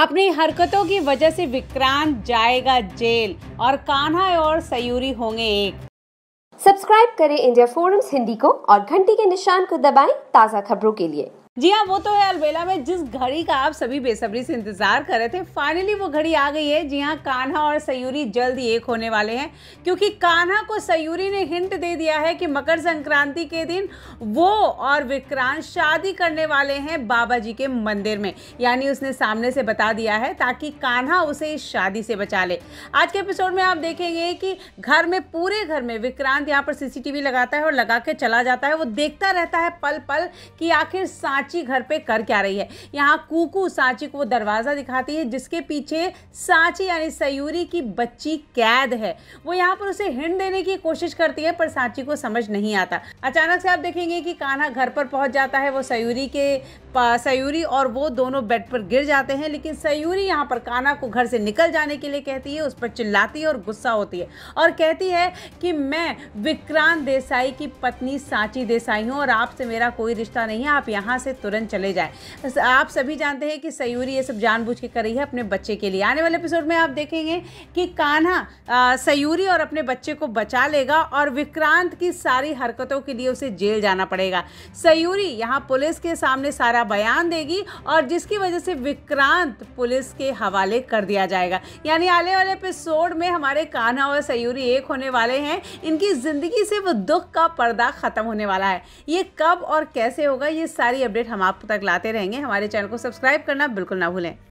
अपनी हरकतों की वजह से विक्रांत जाएगा जेल और कान्हा और सयूरी होंगे एक सब्सक्राइब करें इंडिया फोरम्स हिंदी को और घंटी के निशान को दबाएं ताज़ा खबरों के लिए जी हाँ वो तो है अलबेला में जिस घड़ी का आप सभी बेसब्री से इंतजार कर रहे थे फाइनली वो घड़ी आ गई है जी हाँ कान्हा और सयूरी जल्द एक होने वाले हैं क्योंकि कान्हा को सयूरी ने हिंट दे दिया है कि मकर संक्रांति के दिन वो और विक्रांत शादी करने वाले हैं बाबा जी के मंदिर में यानी उसने सामने से बता दिया है ताकि कान्हा उसे इस शादी से बचा ले आज के एपिसोड में आप देखेंगे कि घर में पूरे घर में विक्रांत यहाँ पर सीसीटीवी लगाता है और लगा के चला जाता है वो देखता रहता है पल पल कि आखिर सा साची घर पे कर क्या रही है यहाँ कुकू साची को वो दरवाज़ा दिखाती है जिसके पीछे साची यानी सयूरी की बच्ची कैद है वो यहाँ पर उसे हिंड देने की कोशिश करती है पर साची को समझ नहीं आता अचानक से आप देखेंगे कि कान्हा घर पर पहुँच जाता है वो सयूरी के सयूरी और वो दोनों बेड पर गिर जाते हैं लेकिन सयूरी यहाँ पर कान्हा को घर से निकल जाने के लिए कहती है उस पर चिल्लाती है और गुस्सा होती है और कहती है कि मैं विक्रांत देसाई की पत्नी साची देसाई हूँ और आपसे मेरा कोई रिश्ता नहीं है आप यहाँ से से तुरंत चले जाए आप सभी जानते हैं कि सयूरी ये सब जानबूझ के कर रही है अपने बच्चे के लिए आने वाले एपिसोड में आप देखेंगे कि कान्हा सयूरी और अपने बच्चे को बचा लेगा और विक्रांत की सारी हरकतों के लिए उसे जेल जाना पड़ेगा सयूरी यहाँ पुलिस के सामने सारा बयान देगी और जिसकी वजह से विक्रांत पुलिस के हवाले कर दिया जाएगा यानी आने वाले एपिसोड में हमारे कान्हा और सयूरी एक होने वाले हैं इनकी ज़िंदगी से वो दुख का पर्दा ख़त्म होने वाला है ये कब और कैसे होगा ये सारी अपडेट अपडेट हम आप तक लाते रहेंगे हमारे चैनल को सब्सक्राइब करना बिल्कुल ना भूलें